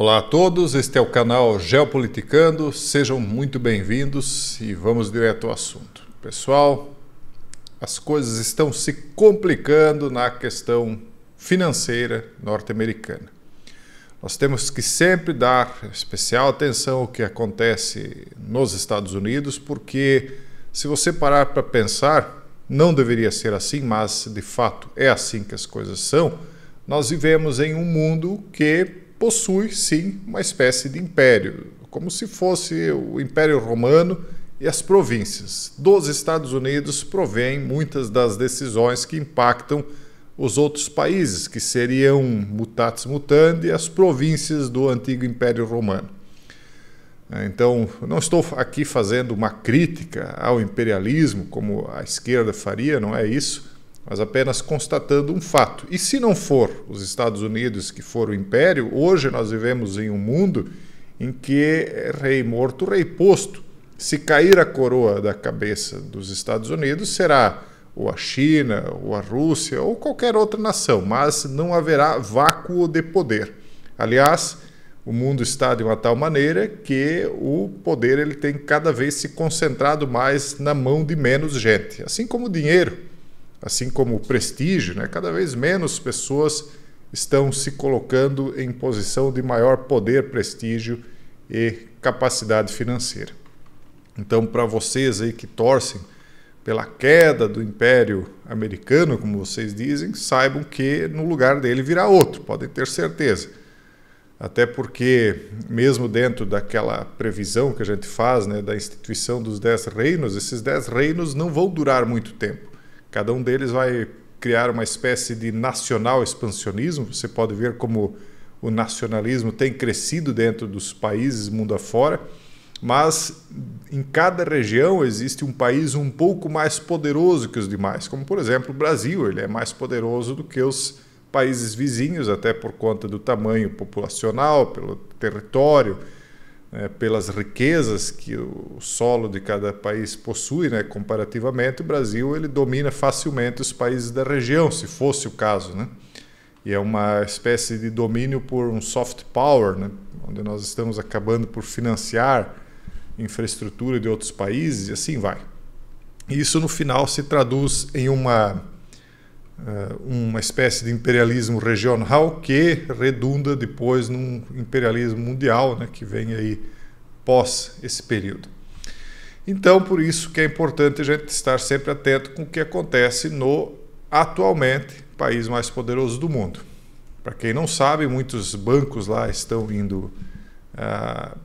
Olá a todos, este é o canal Geopoliticando, sejam muito bem-vindos e vamos direto ao assunto. Pessoal, as coisas estão se complicando na questão financeira norte-americana. Nós temos que sempre dar especial atenção ao que acontece nos Estados Unidos, porque se você parar para pensar, não deveria ser assim, mas de fato é assim que as coisas são. Nós vivemos em um mundo que possui sim uma espécie de império, como se fosse o Império Romano e as províncias. Dos Estados Unidos provém muitas das decisões que impactam os outros países, que seriam mutatis mutandi, as províncias do antigo Império Romano. Então, não estou aqui fazendo uma crítica ao imperialismo, como a esquerda faria, não é isso mas apenas constatando um fato. E se não for os Estados Unidos que for o império, hoje nós vivemos em um mundo em que é rei morto, rei posto. Se cair a coroa da cabeça dos Estados Unidos, será ou a China, ou a Rússia, ou qualquer outra nação, mas não haverá vácuo de poder. Aliás, o mundo está de uma tal maneira que o poder ele tem cada vez se concentrado mais na mão de menos gente, assim como o dinheiro assim como o prestígio, né? cada vez menos pessoas estão se colocando em posição de maior poder, prestígio e capacidade financeira. Então, para vocês aí que torcem pela queda do Império Americano, como vocês dizem, saibam que no lugar dele virá outro, podem ter certeza. Até porque, mesmo dentro daquela previsão que a gente faz né, da instituição dos dez reinos, esses dez reinos não vão durar muito tempo. Cada um deles vai criar uma espécie de nacional expansionismo. Você pode ver como o nacionalismo tem crescido dentro dos países mundo afora, mas em cada região existe um país um pouco mais poderoso que os demais, como por exemplo o Brasil, ele é mais poderoso do que os países vizinhos, até por conta do tamanho populacional, pelo território, né, pelas riquezas que o solo de cada país possui, né, comparativamente, o Brasil ele domina facilmente os países da região, se fosse o caso, né? E é uma espécie de domínio por um soft power, né, onde nós estamos acabando por financiar infraestrutura de outros países e assim vai. E isso no final se traduz em uma eh, uma espécie de imperialismo regional que redunda depois num imperialismo mundial, né, que vem aí pós esse período. Então, por isso que é importante a gente estar sempre atento com o que acontece no atualmente país mais poderoso do mundo. Para quem não sabe, muitos bancos lá estão indo ah,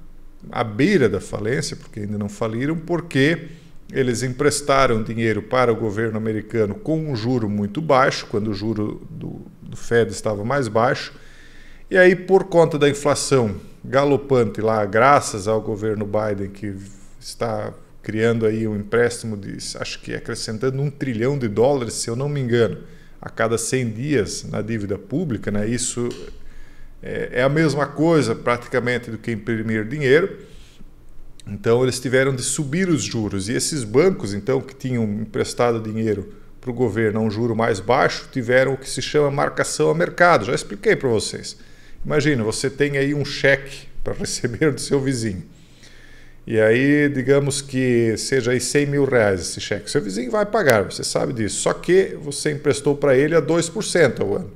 à beira da falência, porque ainda não faliram, porque eles emprestaram dinheiro para o governo americano com um juro muito baixo, quando o juro do, do Fed estava mais baixo. E aí, por conta da inflação galopante lá, graças ao governo Biden, que está criando aí um empréstimo de, acho que acrescentando um trilhão de dólares, se eu não me engano, a cada 100 dias na dívida pública, né? Isso é, é, a mesma coisa praticamente do que imprimir dinheiro. Então eles tiveram de subir os juros e esses bancos, então, que tinham emprestado dinheiro para o governo a um juro mais baixo, tiveram o que se chama marcação a mercado. Já expliquei para vocês. Imagina, você tem aí um cheque para receber do seu vizinho. E aí, digamos que seja aí 100 mil reais esse cheque. Seu vizinho vai pagar, você sabe disso. Só que você emprestou para ele a 2% ao ano.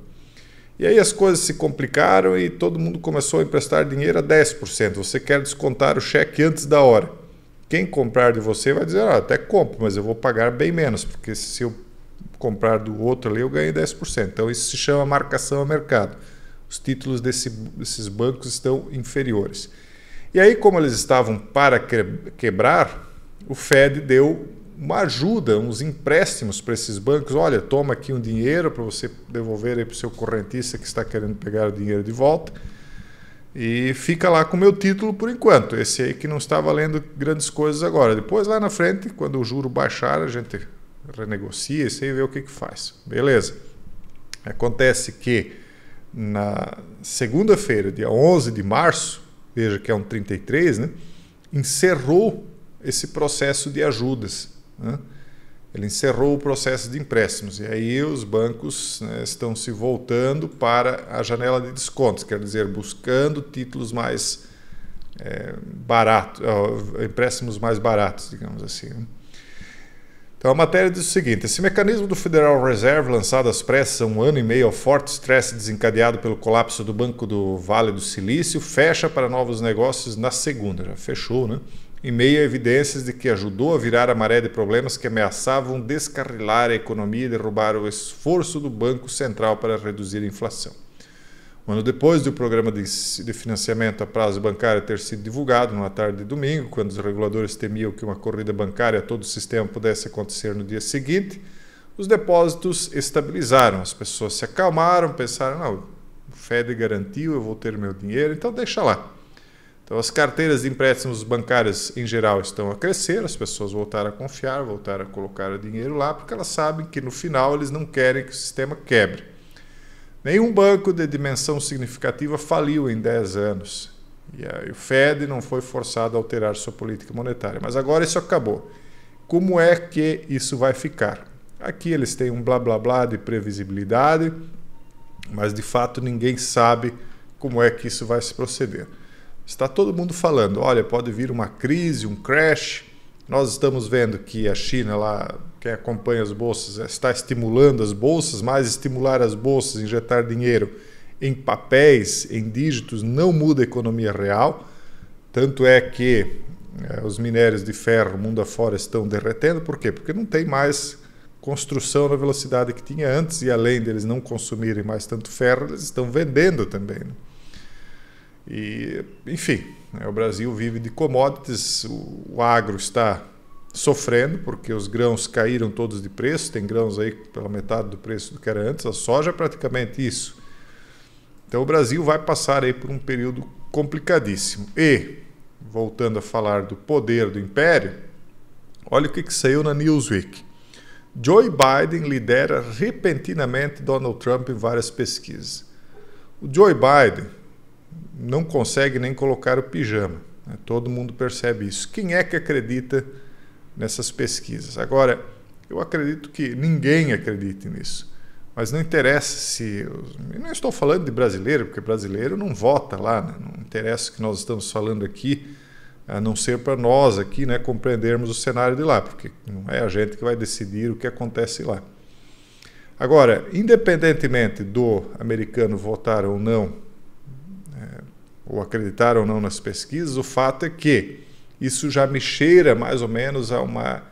E aí as coisas se complicaram e todo mundo começou a emprestar dinheiro a 10%. Você quer descontar o cheque antes da hora. Quem comprar de você vai dizer, ah, até compro, mas eu vou pagar bem menos, porque se eu comprar do outro ali eu ganhei 10%. Então isso se chama marcação a mercado. Os títulos desse, desses bancos estão inferiores. E aí, como eles estavam para quebrar, o Fed deu uma ajuda, uns empréstimos para esses bancos. Olha, toma aqui um dinheiro para você devolver para o seu correntista que está querendo pegar o dinheiro de volta. E fica lá com o meu título por enquanto. Esse aí que não está valendo grandes coisas agora. Depois, lá na frente, quando o juro baixar, a gente renegocia isso aí e vê o que, que faz. Beleza. Acontece que na segunda-feira, dia 11 de março, veja que é um 33, né? Encerrou esse processo de ajudas. Né? Ele encerrou o processo de empréstimos e aí os bancos né, estão se voltando para a janela de descontos, quer dizer, buscando títulos mais é, baratos, empréstimos mais baratos, digamos assim. Né? Então a matéria diz o seguinte: esse mecanismo do Federal Reserve lançado às pressas há um ano e meio ao forte estresse desencadeado pelo colapso do Banco do Vale do Silício fecha para novos negócios na segunda. Já fechou, né? em meio a evidências de que ajudou a virar a maré de problemas que ameaçavam descarrilar a economia e derrubar o esforço do Banco Central para reduzir a inflação. Um ano depois do programa de financiamento a prazo bancário ter sido divulgado, numa tarde de domingo, quando os reguladores temiam que uma corrida bancária a todo o sistema pudesse acontecer no dia seguinte, os depósitos estabilizaram, as pessoas se acalmaram, pensaram: não, o Fed garantiu, eu vou ter meu dinheiro, então deixa lá. Então, as carteiras de empréstimos bancários em geral estão a crescer, as pessoas voltaram a confiar, voltaram a colocar dinheiro lá, porque elas sabem que no final eles não querem que o sistema quebre. Nenhum banco de dimensão significativa faliu em 10 anos. E aí o Fed não foi forçado a alterar sua política monetária. Mas agora isso acabou. Como é que isso vai ficar? Aqui eles têm um blá blá blá de previsibilidade, mas de fato ninguém sabe como é que isso vai se proceder. Está todo mundo falando, olha, pode vir uma crise, um crash. Nós estamos vendo que a China lá, quem acompanha as bolsas, está estimulando as bolsas, mas estimular as bolsas, injetar dinheiro em papéis, em dígitos, não muda a economia real. Tanto é que eh, os minérios de ferro mundo afora estão derretendo. Por quê? Porque não tem mais construção na velocidade que tinha antes, e além deles não consumirem mais tanto ferro, eles estão vendendo também. Né? E, enfim, né, o Brasil vive de commodities, o, o agro está sofrendo porque os grãos caíram todos de preço, tem grãos aí pela metade do preço do que era antes, a soja é praticamente isso. Então o Brasil vai passar aí por um período complicadíssimo. E, voltando a falar do poder do império, olha o que, que saiu na Newsweek. Joe Biden lidera repentinamente Donald Trump em várias pesquisas. O Joe Biden, não consegue nem colocar o pijama. Né? Todo mundo percebe isso. Quem é que acredita nessas pesquisas? Agora, eu acredito que ninguém acredite nisso. Mas não interessa se. Eu não estou falando de brasileiro, porque brasileiro não vota lá, né? não interessa o que nós estamos falando aqui, a não ser para nós aqui né, compreendermos o cenário de lá, porque não é a gente que vai decidir o que acontece lá. Agora, independentemente do americano votar ou não ou acreditar ou não nas pesquisas, o fato é que isso já me cheira mais ou menos a uma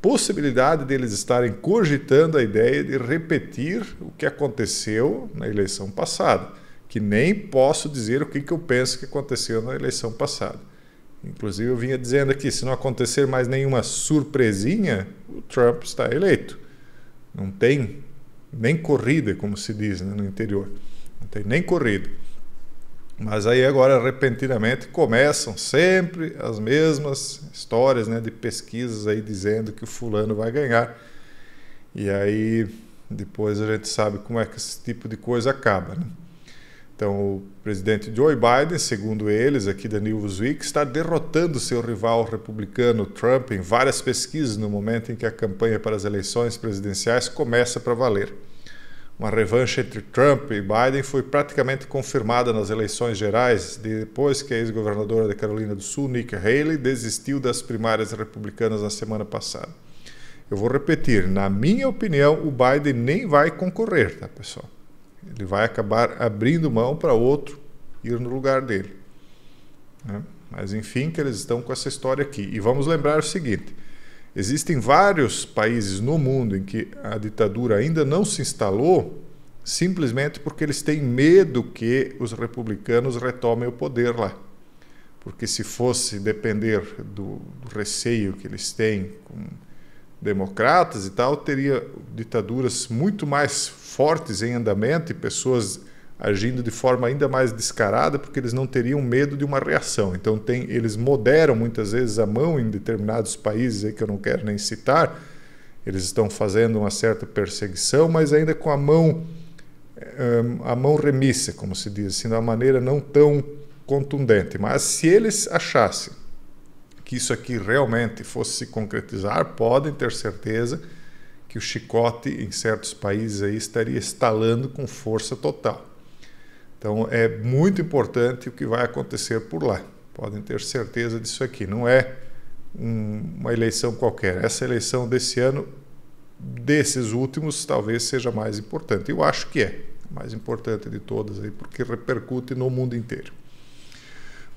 possibilidade deles estarem cogitando a ideia de repetir o que aconteceu na eleição passada, que nem posso dizer o que, que eu penso que aconteceu na eleição passada. Inclusive, eu vinha dizendo aqui: se não acontecer mais nenhuma surpresinha, o Trump está eleito. Não tem nem corrida, como se diz né, no interior. Não tem nem corrida. Mas aí agora repentinamente começam sempre as mesmas histórias, né, de pesquisas aí dizendo que o fulano vai ganhar. E aí depois a gente sabe como é que esse tipo de coisa acaba, né? Então, o presidente Joe Biden, segundo eles, aqui da Newsweek, está derrotando seu rival republicano Trump em várias pesquisas no momento em que a campanha para as eleições presidenciais começa para valer uma revanche entre Trump e Biden foi praticamente confirmada nas eleições gerais, depois que a ex-governadora da Carolina do Sul, Nikki Haley, desistiu das primárias republicanas na semana passada. Eu vou repetir, na minha opinião, o Biden nem vai concorrer, tá, pessoal? Ele vai acabar abrindo mão para outro ir no lugar dele. Né? Mas enfim, que eles estão com essa história aqui. E vamos lembrar o seguinte: Existem vários países no mundo em que a ditadura ainda não se instalou, simplesmente porque eles têm medo que os republicanos retomem o poder lá. Porque se fosse depender do, do receio que eles têm com democratas e tal, teria ditaduras muito mais fortes em andamento e pessoas agindo de forma ainda mais descarada, porque eles não teriam medo de uma reação. Então, tem, eles moderam muitas vezes a mão em determinados países que eu não quero nem citar. Eles estão fazendo uma certa perseguição, mas ainda com a mão eh, a mão remissa, como se diz, assim, de uma maneira não tão contundente. Mas se eles achassem que isso aqui realmente fosse se concretizar, podem ter certeza que o chicote em certos países aí estaria estalando com força total. Então é muito importante o que vai acontecer por lá. Podem ter certeza disso aqui. Não é um, uma eleição qualquer. Essa eleição desse ano, desses últimos, talvez seja mais importante. Eu acho que é mais importante de todas, aí, porque repercute no mundo inteiro.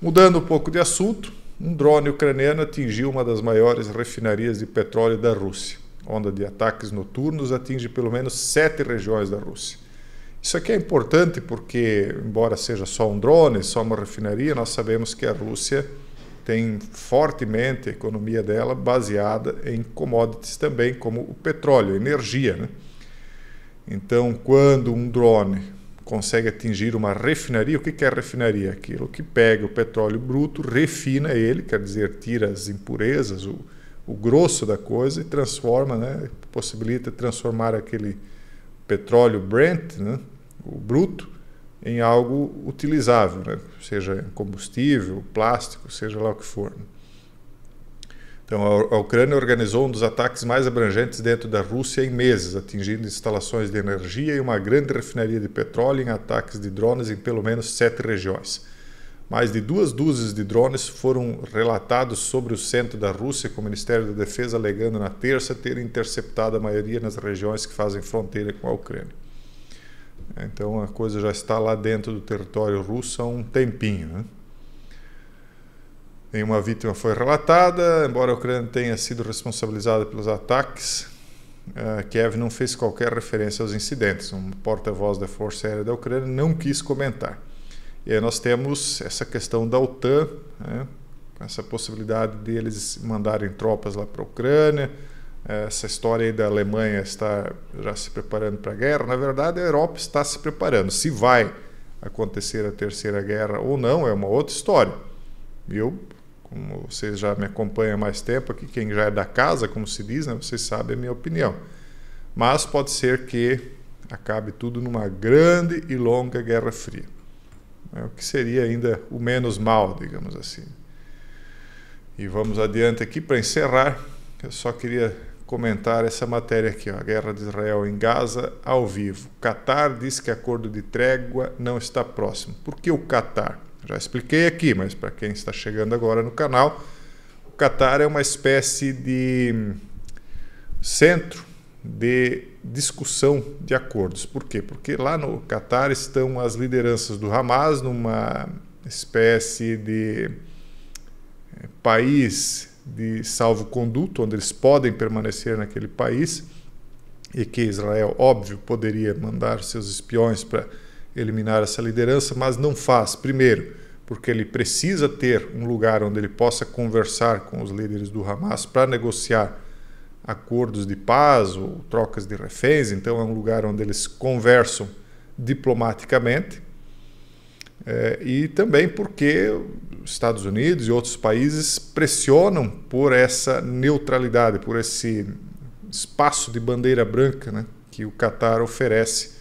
Mudando um pouco de assunto, um drone ucraniano atingiu uma das maiores refinarias de petróleo da Rússia. Onda de ataques noturnos atinge pelo menos sete regiões da Rússia. Isso aqui é importante porque, embora seja só um drone, só uma refinaria, nós sabemos que a Rússia tem fortemente a economia dela baseada em commodities também, como o petróleo, energia. Né? Então, quando um drone consegue atingir uma refinaria, o que é refinaria? Aquilo que pega o petróleo bruto, refina ele, quer dizer, tira as impurezas, o, o grosso da coisa e transforma, né? possibilita transformar aquele petróleo Brent, né? o bruto em algo utilizável, né? seja combustível, plástico, seja lá o que for. Né? Então, a Ucrânia organizou um dos ataques mais abrangentes dentro da Rússia em meses, atingindo instalações de energia e uma grande refinaria de petróleo em ataques de drones em pelo menos sete regiões. Mais de duas dúzias de drones foram relatados sobre o centro da Rússia, com o Ministério da Defesa alegando na terça ter interceptado a maioria nas regiões que fazem fronteira com a Ucrânia. Então a coisa já está lá dentro do território russo há um tempinho. Né? Nenhuma vítima foi relatada, embora a Ucrânia tenha sido responsabilizada pelos ataques. Eh, Kiev não fez qualquer referência aos incidentes. Um porta-voz da Força Aérea da Ucrânia não quis comentar. E aí nós temos essa questão da OTAN, né? essa possibilidade deles mandarem tropas lá para a Ucrânia essa história aí da Alemanha está já se preparando para a guerra, na verdade a Europa está se preparando. Se vai acontecer a terceira guerra ou não é uma outra história. Eu, como vocês já me acompanham há mais tempo aqui, quem já é da casa, como se diz, né, vocês sabem a minha opinião. Mas pode ser que acabe tudo numa grande e longa guerra fria. É o que seria ainda o menos mal, digamos assim. E vamos adiante aqui para encerrar. Eu só queria comentar essa matéria aqui, ó, a guerra de Israel em Gaza ao vivo. Catar diz que acordo de trégua não está próximo. Por que o Catar? Já expliquei aqui, mas para quem está chegando agora no canal, o Catar é uma espécie de hum, centro de discussão de acordos. Por quê? Porque lá no Catar estão as lideranças do Hamas numa espécie de eh, país de salvo-conduto, onde eles podem permanecer naquele país, e que Israel, óbvio, poderia mandar seus espiões para eliminar essa liderança, mas não faz, primeiro, porque ele precisa ter um lugar onde ele possa conversar com os líderes do Hamas para negociar acordos de paz ou trocas de reféns, então é um lugar onde eles conversam diplomaticamente. É, e também porque Estados Unidos e outros países pressionam por essa neutralidade, por esse espaço de bandeira branca né, que o Catar oferece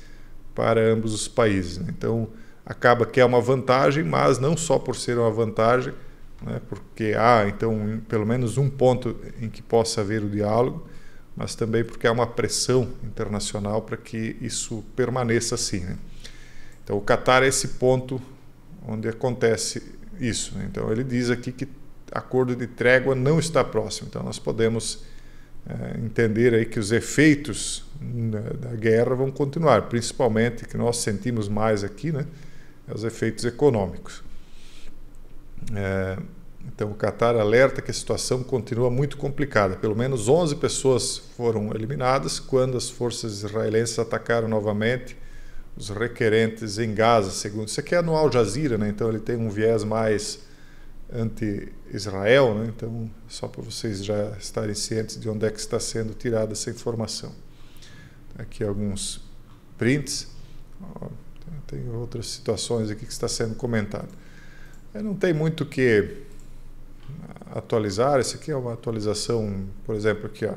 para ambos os países. Né. Então, acaba que é uma vantagem, mas não só por ser uma vantagem, né, porque há então pelo menos um ponto em que possa haver o diálogo, mas também porque há uma pressão internacional para que isso permaneça assim. Né? Então, o Catar é esse ponto onde acontece isso. Então ele diz aqui que acordo de trégua não está próximo. Então nós podemos é, entender aí que os efeitos né, da guerra vão continuar, principalmente que nós sentimos mais aqui, né, é os efeitos econômicos. É, então o Qatar alerta que a situação continua muito complicada. Pelo menos 11 pessoas foram eliminadas quando as forças israelenses atacaram novamente os requerentes em Gaza, segundo. Isso aqui é no Al Jazeera, né? então ele tem um viés mais anti-Israel, né? então só para vocês já estarem cientes de onde é que está sendo tirada essa informação. Aqui alguns prints, tem outras situações aqui que está sendo comentado. É, não tem muito que atualizar, isso aqui é uma atualização, por exemplo, aqui, ó,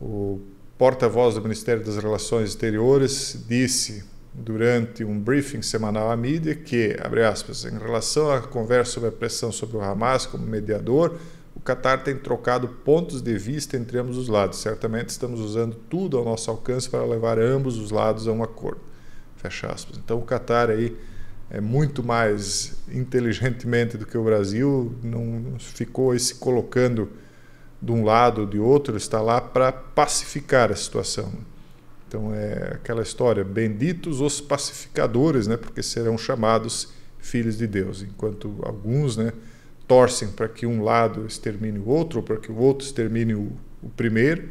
o porta-voz do Ministério das Relações Exteriores disse durante um briefing semanal à mídia que, abre aspas, em relação à conversa sobre a pressão sobre o Hamas como mediador, o Qatar tem trocado pontos de vista entre ambos os lados. Certamente estamos usando tudo ao nosso alcance para levar ambos os lados a um acordo. Fecha aspas. Então o Qatar aí é muito mais inteligentemente do que o Brasil, não ficou aí se colocando de um lado ou de outro, está lá para pacificar a situação. Então é aquela história: benditos os pacificadores, né? Porque serão chamados filhos de Deus, enquanto alguns, né? Torcem para que um lado extermine o outro, ou para que o outro extermine o, o primeiro.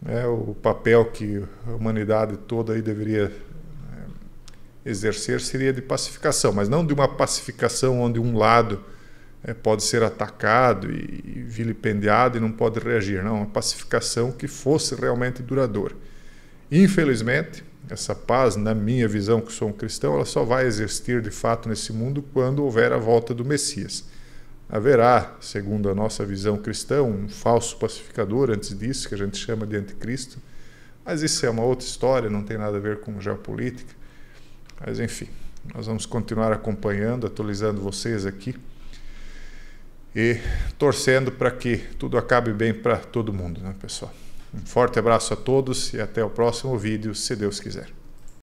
Né? O papel que a humanidade toda aí deveria é, exercer seria de pacificação, mas não de uma pacificação onde um lado é, pode ser atacado e, e vilipendiado e não pode reagir, não, uma pacificação que fosse realmente duradoura. Infelizmente, essa paz, na minha visão, que sou um cristão, ela só vai existir de fato nesse mundo quando houver a volta do Messias. Haverá, segundo a nossa visão cristã, um falso pacificador antes disso, que a gente chama de anticristo, mas isso é uma outra história, não tem nada a ver com geopolítica. Mas enfim, nós vamos continuar acompanhando, atualizando vocês aqui e torcendo para que tudo acabe bem para todo mundo, né, pessoal? Um forte abraço a todos e até o próximo vídeo, se Deus quiser.